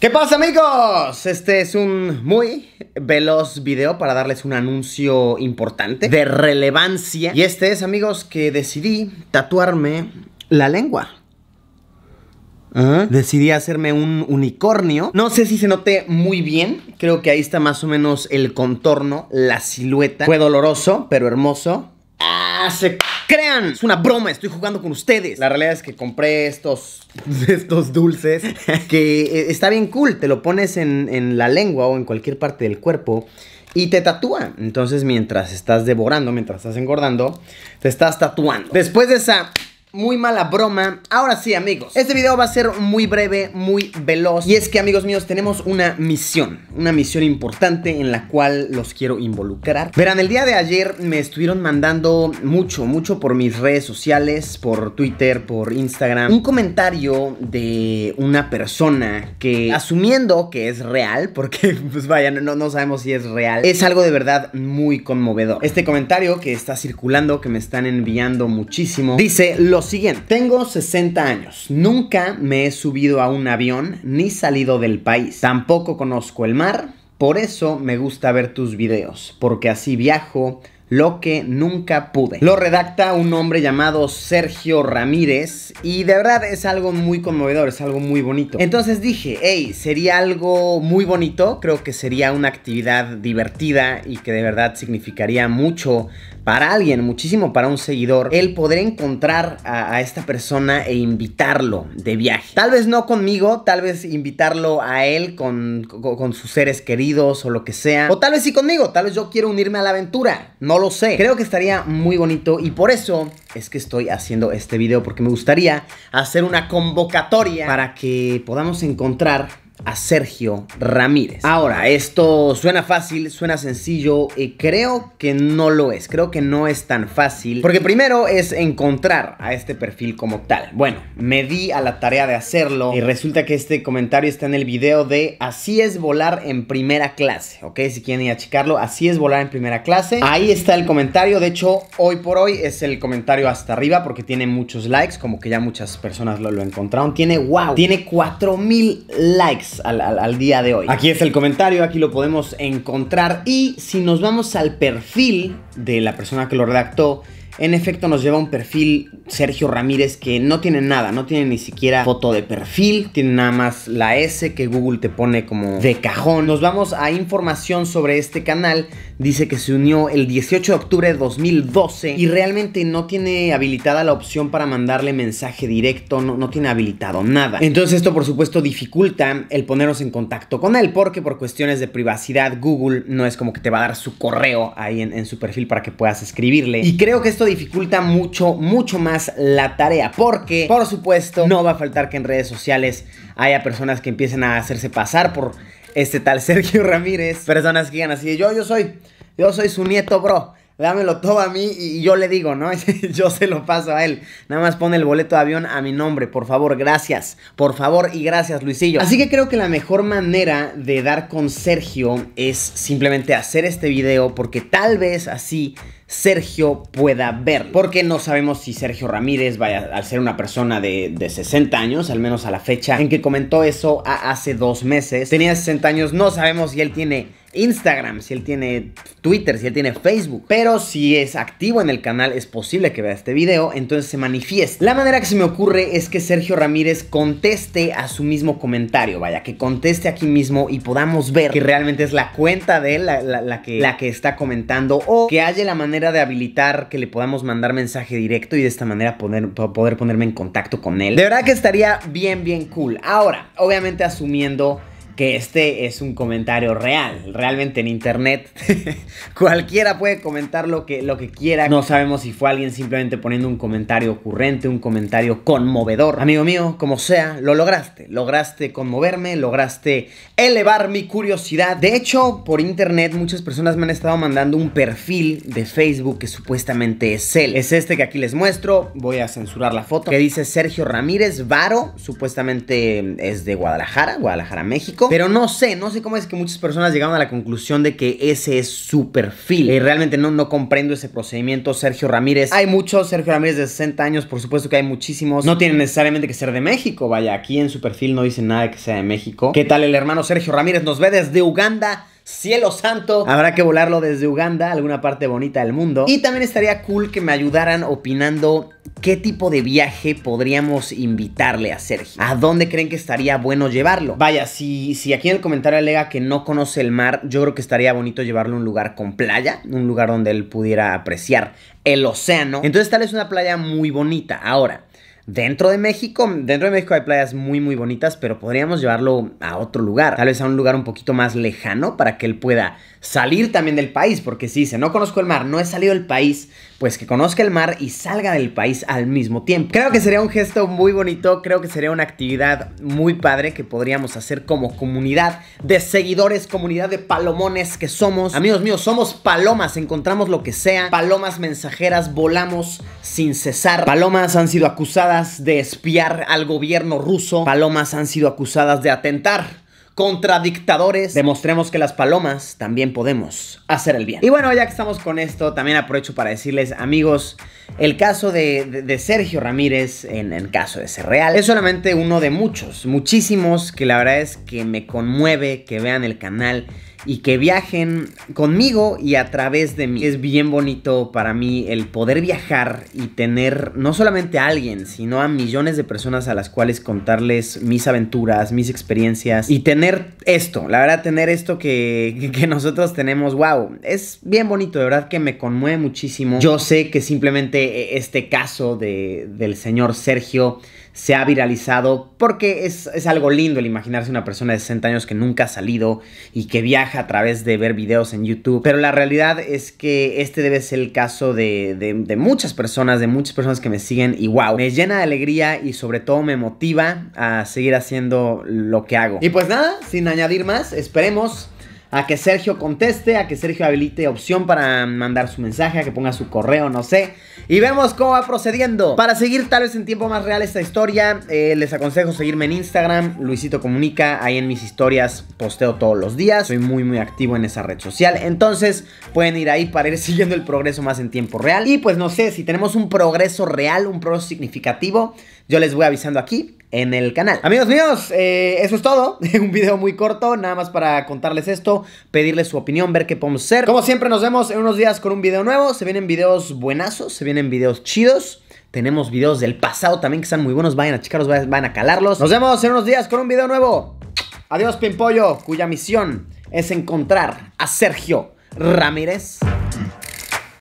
¿Qué pasa amigos? Este es un muy veloz video para darles un anuncio importante de relevancia. Y este es amigos que decidí tatuarme la lengua. ¿Ah? Decidí hacerme un unicornio. No sé si se note muy bien. Creo que ahí está más o menos el contorno, la silueta. Fue doloroso, pero hermoso. ¡Ah! se crean! Es una broma, estoy jugando con ustedes. La realidad es que compré estos, estos dulces que eh, está bien cool. Te lo pones en, la lengua o en cualquier parte del cuerpo y te tatúan Entonces, mientras estás devorando, mientras estás engordando, te estás tatuando. Después de esa muy mala broma. Ahora sí, amigos. Este video va a ser muy breve, muy veloz. Y es que, amigos míos, tenemos una misión. Una misión importante en la cual los quiero involucrar. Verán, el día de ayer me estuvieron mandando mucho, mucho por mis redes sociales, por Twitter, por Instagram. Un comentario de una persona que, asumiendo que es real, porque, pues vaya, no, no sabemos si es real, es algo de verdad muy conmovedor. Este comentario que está circulando, que me están enviando muchísimo, dice los siguiente. Tengo 60 años. Nunca me he subido a un avión ni salido del país. Tampoco conozco el mar. Por eso me gusta ver tus videos, porque así viajo, lo que nunca pude. Lo redacta un hombre llamado Sergio Ramírez y de verdad es algo muy conmovedor, es algo muy bonito. Entonces dije, hey, sería algo muy bonito, creo que sería una actividad divertida y que de verdad significaría mucho para alguien, muchísimo para un seguidor, el poder encontrar a, esta persona e invitarlo de viaje. Tal vez no conmigo, tal vez invitarlo a él con, con sus seres queridos o lo que sea. O tal vez sí conmigo, tal vez yo quiero unirme a la aventura. No lo sé. Creo que estaría muy bonito y por eso es que estoy haciendo este video porque me gustaría hacer una convocatoria para que podamos encontrar a Sergio Ramírez. Ahora, esto suena fácil, suena sencillo y eh, creo que no lo es, creo que no es tan fácil, porque primero es encontrar a este perfil como tal. Bueno, me di a la tarea de hacerlo y resulta que este comentario está en el video de así es volar en primera clase, ¿ok? Si quieren ir a checarlo, así es volar en primera clase. Ahí está el comentario, de hecho, hoy por hoy es el comentario hasta arriba porque tiene muchos likes, como que ya muchas personas lo, lo encontraron. Tiene, wow, tiene 4000 likes al, al, día de hoy. Aquí es el comentario, aquí lo podemos encontrar. Y si nos vamos al perfil de la persona que lo redactó, en efecto, nos lleva un perfil Sergio Ramírez que no tiene nada, no tiene ni siquiera foto de perfil, tiene nada más la S que Google te pone como de cajón. Nos vamos a información sobre este canal. Dice que se unió el 18 de octubre de 2012 y realmente no tiene habilitada la opción para mandarle mensaje directo, no, tiene habilitado nada. Entonces esto por supuesto dificulta el ponernos en contacto con él porque por cuestiones de privacidad Google no es como que te va a dar su correo ahí en su perfil para que puedas escribirle. Y creo que esto dificulta mucho, mucho más la tarea. Porque, por supuesto, no va a faltar que en redes sociales haya personas que empiecen a hacerse pasar por este tal Sergio Ramírez. Personas que digan así, yo, yo soy, yo soy su nieto, bro dámelo todo a mí y yo le digo, ¿no? yo se lo paso a él. Nada más pone el boleto de avión a mi nombre, por favor, gracias. Por favor y gracias, Luisillo. Así que creo que la mejor manera de dar con Sergio es simplemente hacer este video porque tal vez así Sergio pueda ver. Porque no sabemos si Sergio Ramírez vaya a ser una persona de, de, 60 años, al menos a la fecha en que comentó eso hace dos meses. Tenía 60 años, no sabemos si él tiene Instagram, si él tiene Twitter, si él tiene Facebook. Pero si es activo en el canal, es posible que vea este video, entonces se manifiesta. La manera que se me ocurre es que Sergio Ramírez conteste a su mismo comentario, vaya, que conteste aquí mismo y podamos ver que realmente es la cuenta de él la, que, la que está comentando o que haya la manera de habilitar que le podamos mandar mensaje directo y de esta manera poder ponerme en contacto con él. De verdad que estaría bien, bien cool. Ahora, obviamente asumiendo que este es un comentario real. Realmente en internet cualquiera puede comentar lo que, lo que quiera. No sabemos si fue alguien simplemente poniendo un comentario ocurrente, un comentario conmovedor. Amigo mío, como sea, lo lograste. Lograste conmoverme, lograste elevar mi curiosidad. De hecho, por internet muchas personas me han estado mandando un perfil de Facebook que supuestamente es él. Es este que aquí les muestro. Voy a censurar la foto. Que dice Sergio Ramírez Varo. Supuestamente es de Guadalajara, Guadalajara, México. Pero no sé, no sé cómo es que muchas personas llegaron a la conclusión de que ese es su perfil. y eh, realmente no, no comprendo ese procedimiento. Sergio Ramírez, hay muchos Sergio Ramírez de 60 años, por supuesto que hay muchísimos. No tiene necesariamente que ser de México, vaya, aquí en su perfil no dice nada que sea de México. ¿Qué tal el hermano Sergio Ramírez? Nos ve desde Uganda. Cielo santo. Habrá que volarlo desde Uganda, alguna parte bonita del mundo. Y también estaría cool que me ayudaran opinando qué tipo de viaje podríamos invitarle a Sergio. ¿A dónde creen que estaría bueno llevarlo? Vaya, si, si aquí en el comentario alega que no conoce el mar, yo creo que estaría bonito llevarlo a un lugar con playa, un lugar donde él pudiera apreciar el océano. Entonces tal es una playa muy bonita. Ahora, dentro de México. Dentro de México hay playas muy, muy bonitas, pero podríamos llevarlo a otro lugar, tal vez a un lugar un poquito más lejano para que él pueda salir también del país, porque si dice, no conozco el mar, no he salido del país, pues que conozca el mar y salga del país al mismo tiempo. Creo que sería un gesto muy bonito, creo que sería una actividad muy padre que podríamos hacer como comunidad de seguidores, comunidad de palomones que somos. Amigos míos, somos palomas, encontramos lo que sea, palomas mensajeras, volamos sin cesar. Palomas han sido acusadas de espiar al gobierno ruso, palomas han sido acusadas de atentar contra dictadores, demostremos que las palomas también podemos hacer el bien. Y bueno, ya que estamos con esto, también aprovecho para decirles, amigos, el caso de, Sergio Ramírez, en el caso de ser real, es solamente uno de muchos, muchísimos, que la verdad es que me conmueve que vean el canal y que viajen conmigo y a través de mí. Es bien bonito para mí el poder viajar y tener no solamente a alguien, sino a millones de personas a las cuales contarles mis aventuras, mis experiencias y tener esto, la verdad tener esto que, que nosotros tenemos, wow, es bien bonito, de verdad que me conmueve muchísimo. Yo sé que simplemente e, este caso del señor Sergio se ha viralizado porque es, algo lindo el imaginarse una persona de 60 años que nunca ha salido y que viaja a través de ver videos en YouTube. Pero la realidad es que este debe ser el caso de, de muchas personas, de muchas personas que me siguen y wow, me llena de alegría y sobre todo me motiva a seguir haciendo lo que hago. Y pues nada, sin añadir más, esperemos a que Sergio conteste, a que Sergio habilite opción para mandar su mensaje, a que ponga su correo, no sé. Y vemos cómo va procediendo. Para seguir tal vez en tiempo más real esta historia, eh, les aconsejo seguirme en Instagram, Luisito Comunica, ahí en mis historias posteo todos los días. Soy muy muy activo en esa red social, entonces pueden ir ahí para ir siguiendo el progreso más en tiempo real. Y pues no sé, si tenemos un progreso real, un progreso significativo, yo les voy avisando aquí en el canal. Amigos míos, eh, eso es todo. Un video muy corto, nada más para contarles esto, pedirles su opinión, ver qué podemos hacer. Como siempre, nos vemos en unos días con un video nuevo. Se vienen videos buenazos, se vienen videos chidos. Tenemos videos del pasado también que están muy buenos. Vayan a checarlos, vayan a calarlos. Nos vemos en unos días con un video nuevo. Adiós, Pimpollo, cuya misión es encontrar a Sergio Ramírez.